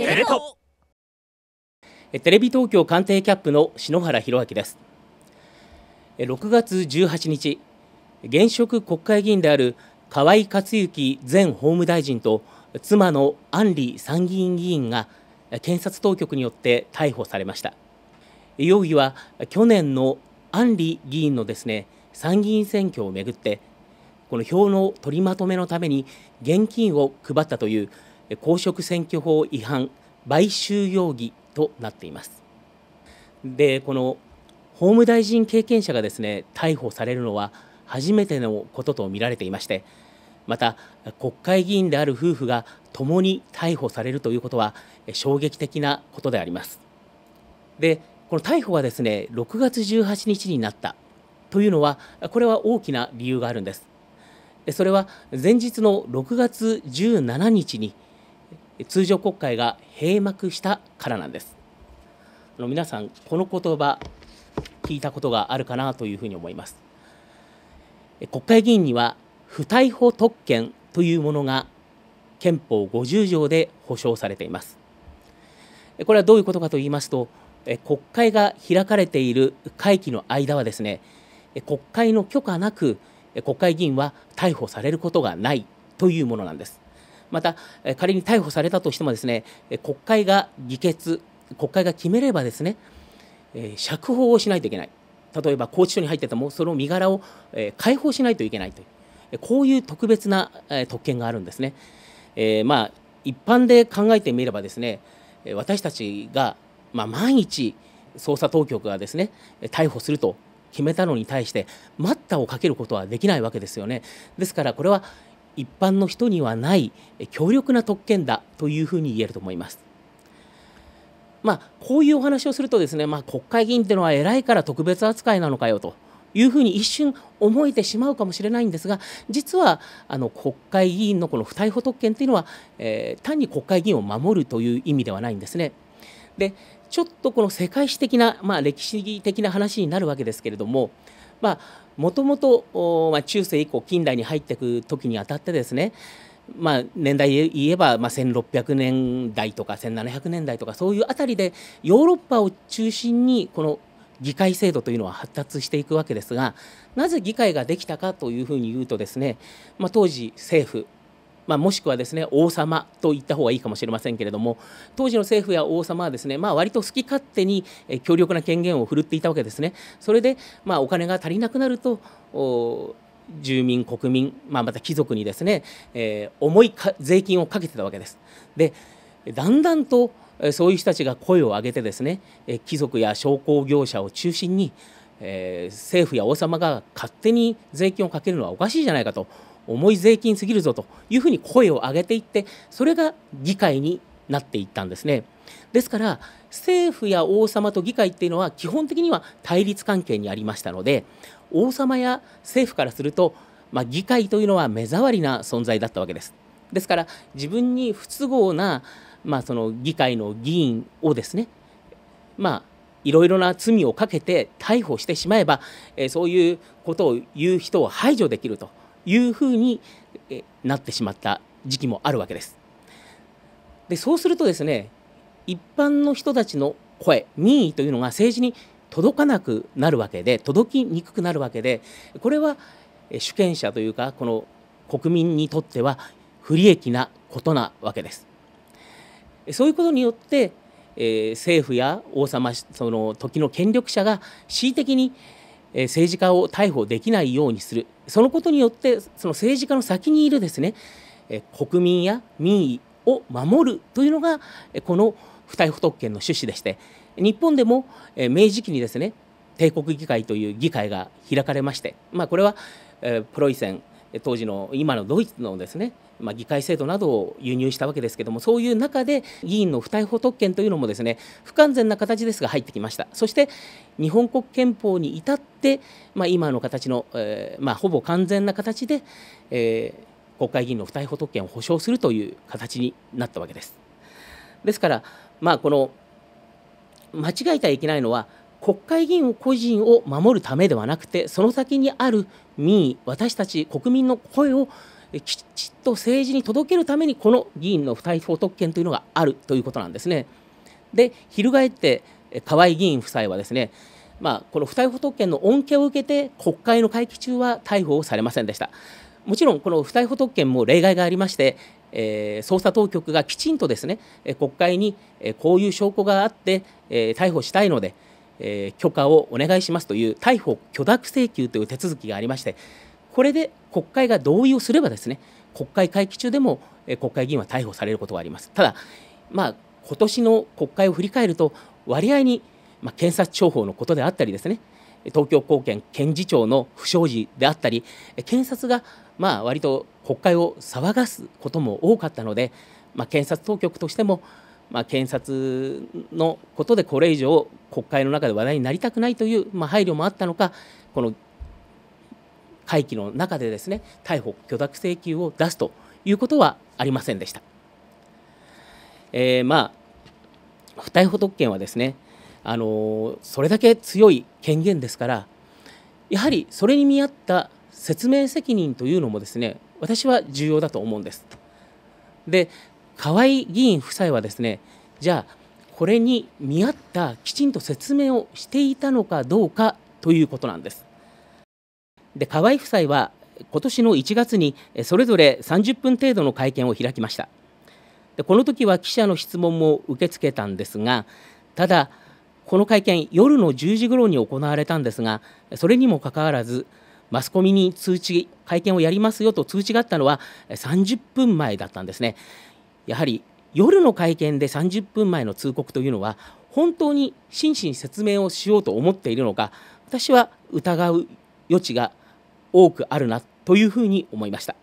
テレ東テレビ東京官邸キャップの篠原弘明です6月18日現職国会議員である河井克行前法務大臣と妻の安里参議院議員が検察当局によって逮捕されました容疑は去年の安里議員のですね参議院選挙をめぐってこの票の取りまとめのために現金を配ったという公職選挙法違反買収容疑となっていますでこの法務大臣経験者がですね逮捕されるのは初めてのことと見られていましてまた国会議員である夫婦が共に逮捕されるということは衝撃的なことでありますでこの逮捕がですね6月18日になったというのはこれは大きな理由があるんですそれは前日の6月17日に通常国会が閉幕したからなんですあの皆さんこの言葉聞いたことがあるかなというふうに思います国会議員には不逮捕特権というものが憲法50条で保障されていますこれはどういうことかと言いますと国会が開かれている会期の間はですね国会の許可なく国会議員は逮捕されることがないというものなんですまた仮に逮捕されたとしてもですね国会が議決国会が決めればですね釈放をしないといけない例えば拘置所に入っててもその身柄を解放しないといけないというこういう特別な特権があるんですね。えー、まあ一般で考えてみればですね私たちが、まあ、万一捜査当局がですね逮捕すると決めたのに対して待ったをかけることはできないわけですよね。ですからこれは、一般の人にはない強力な特権だというふうに言えると思います。まあ、こういうお話をするとですね、まあ、国会議員というのは偉いから特別扱いなのかよというふうに一瞬思えてしまうかもしれないんですが実はあの国会議員のこの不逮捕特権というのは、えー、単に国会議員を守るという意味ではないんですね。でちょっとこの世界史的な、まあ、歴史的な話になるわけですけれどもまあもともと、まあ、中世以降近代に入っていく時にあたってですねまあ、年代で言えば、まあ、1600年代とか1700年代とかそういうあたりでヨーロッパを中心にこの議会制度というのは発達していくわけですがなぜ議会ができたかというふうに言うとですね、まあ、当時政府まあ、もしくはですね王様と言った方がいいかもしれませんけれども当時の政府や王様はですね、まあ、割と好き勝手に強力な権限を振るっていたわけですね。それで、まあ、お金が足りなくなると住民国民、まあ、また貴族にですね、えー、重い税金をかけてたわけです。でだんだんとそういう人たちが声を上げてですね貴族や商工業者を中心に、えー、政府や王様が勝手に税金をかけるのはおかしいじゃないかと重い税金すぎるぞというふうに声を上げていってそれが議会になっていったんですね。ですから政府や王様と議会っていうのは基本的には対立関係にありましたので王様や政府からすると、まあ、議会というのは目障りな存在だったわけです。ですから自分に不都合な、まあ、その議会の議員をですね、まあ、いろいろな罪をかけて逮捕してしまえば、えー、そういうことを言う人を排除できるというふうになってしまった時期もあるわけです。でそうするとですね一般の人たちの声民意というのが政治に届かなくなるわけで届きにくくなるわけでこれは主権者というかこの国民にとっては不利益なことなわけです。そういうことによって、えー、政府や王様その時の権力者が恣意的に、え政治家を逮捕できないようにするそのことによってその政治家の先にいるですね、え国民や民意を守るというのが、えこの不逮捕特権の趣旨でして日本でも、え明治期にですね帝国議会という議会が開かれまして、まあ、これは、えプロイセン当時の今のドイツのですね、まあ、議会制度などを輸入したわけですけどもそういう中で議員の不逮捕特権というのもですね不完全な形ですが入ってきましたそして日本国憲法に至って、まあ、今の形の、えー、まあ、ほぼ完全な形で、えー、国会議員の不逮捕特権を保障するという形になったわけです。ですから、まあ、この間違えてはいけないのは国会議員個人を守るためではなくてその先にある民意私たち国民の声をきちっと政治に届けるためにこの議員の不逮捕特権というのがあるということなんですね。で翻って河合議員夫妻はですね、まあ、この不逮捕特権の恩恵を受けて国会の会期中は逮捕をされませんでした。もちろんこの不逮捕特権も例外がありまして、えー、捜査当局がきちんとですね国会にこういう証拠があって、え逮捕したいので、えー、許可をお願いしますという逮捕許諾請求という手続きがありましてこれで国会が同意をすればですね国会会期中でも、えー、国会議員は逮捕されることがありますただまあ今年の国会を振り返ると割合に、まあ、検察庁法のことであったりですね東京高検検事長の不祥事であったり検察がまあ割と国会を騒がすことも多かったので、まあ、検察当局としてもまあ、検察のことでこれ以上国会の中で話題になりたくないという、まあ、配慮もあったのかこの会期の中でですね逮捕許諾請求を出すということはありませんでした。えー、まあ不逮捕特権はですねあのそれだけ強い権限ですからやはりそれに見合った説明責任というのもですね私は重要だと思うんです。で河合議員夫妻はですねじゃあこれに見合ったきちんと説明をしていたのかどうかということなんです。で河井夫妻は今年の1月にそれぞれ30分程度の会見を開きましたでこの時は記者の質問も受け付けたんですがただこの会見夜の10時ごろに行われたんですがそれにもかかわらずマスコミに通知会見をやりますよと通知があったのは30分前だったんですねやはり夜の会見で30分前の通告というのは本当に真摯に説明をしようと思っているのか私は疑う余地が多くあるなというふうに思いました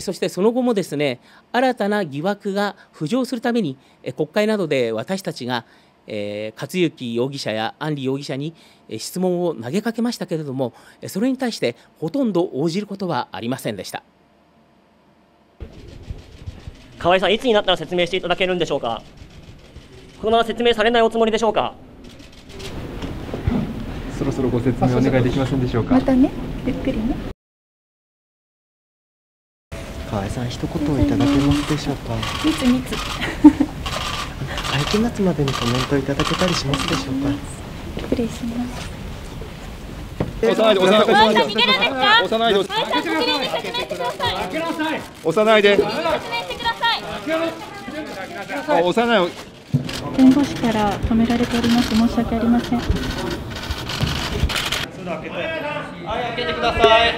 そしてその後もですね新たな疑惑が浮上するために国会などで私たちが、えー、克行容疑者や安里容疑者に質問を投げかけましたけれどもそれに対してほとんど応じることはありませんでした。河合さん、いつになったら説明していただけるんでしょうか。このまま説明されないおつもりでしょうか。そろそろご説明お願いできませんでしょうか。またね、ゆっくりね。河合さん、一言いただけますでしょうか。みつつ。会期末までにコメントいただけたりしますでしょうか。失礼します。押さないで、押さないで、押さないで、押さないで、押さないで、押さないで。弁護士から止められております。申し訳ありません。はい、開けてください。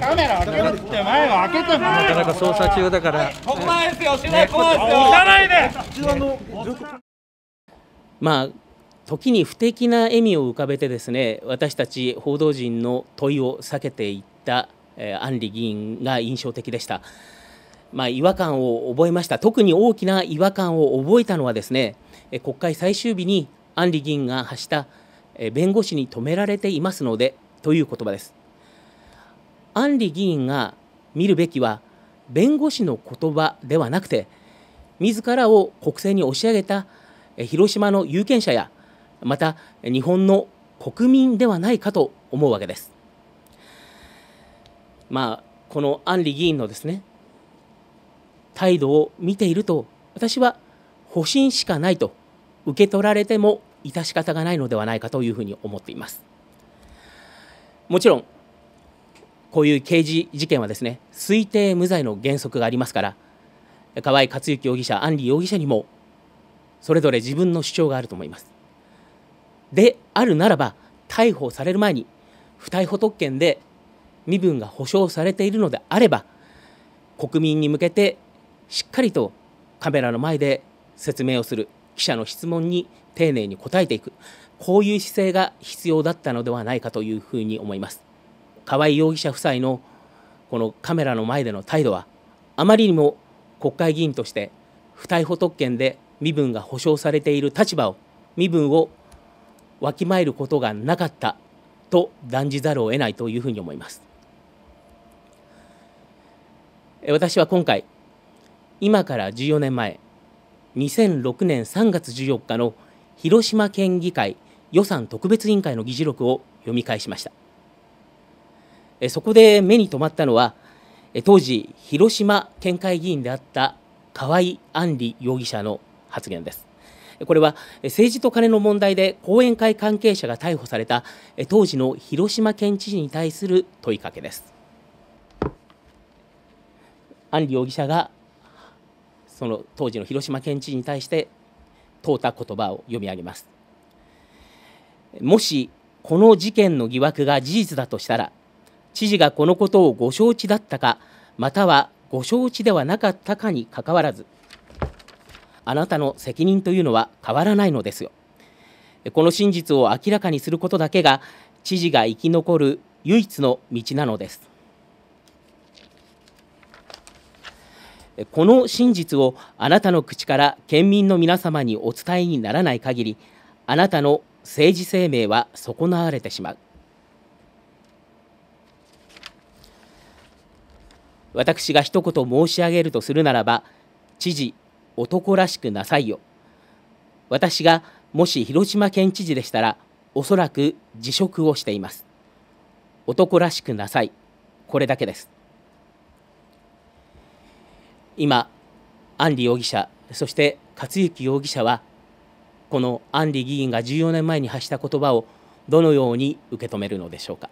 カメラ開けろって前は開けてなかなか捜査中だから。ここですよ、しない、ここですよ。押ないで。まあ。時に不敵な笑みを浮かべてですね私たち報道陣の問いを避けていった、えー、安里議員が印象的でした。まあ、違和感を覚えました特に大きな違和感を覚えたのはですね国会最終日に安里議員が発した弁護士に止められていますのでという言葉です安里議員が見るべきは弁護士の言葉ではなくて自らを国政に押し上げた広島の有権者やまた日本の国民ではないかと思うわけです。まあ、この安里議員のですね態度を見ていると私は保身しかないと受け取られても致し方がないのではないかというふうに思っていますもちろんこういう刑事事件はですね推定無罪の原則がありますから河合克行容疑者、安里容疑者にもそれぞれ自分の主張があると思います。であるならば逮捕される前に不逮捕特権で身分が保障されているのであれば国民に向けてしっかりとカメラの前で説明をする記者の質問に丁寧に答えていくこういう姿勢が必要だったのではないかというふうに思います河合容疑者夫妻のこのカメラの前での態度はあまりにも国会議員として不逮捕特権で身分が保障されている立場を身分をわきまえることがなかったと断じざるを得ないというふうに思います私は今回今から14年前2006年3月14日の広島県議会予算特別委員会の議事録を読み返しましたそこで目に留まったのは当時広島県会議員であった河合案里容疑者の発言ですこれは政治と金の問題で後援会関係者が逮捕された当時の広島県知事に対する問いかけです安里容疑者がその当時の広島県知事に対して問うた言葉を読み上げますもしこの事件の疑惑が事実だとしたら知事がこのことをご承知だったかまたはご承知ではなかったかにかかわらずあなたの責任というのは変わらないのですよこの真実を明らかにすることだけが知事が生き残る唯一の道なのですこの真実をあなたの口から県民の皆様にお伝えにならない限りあなたの政治生命は損なわれてしまう私が一言申し上げるとするならば知事男らしくなさいよ私がもし広島県知事でしたらおそらく辞職をしています男らしくなさいこれだけです今、アンリ容疑者、そして克行容疑者は、このアンリ議員が14年前に発した言葉をどのように受け止めるのでしょうか。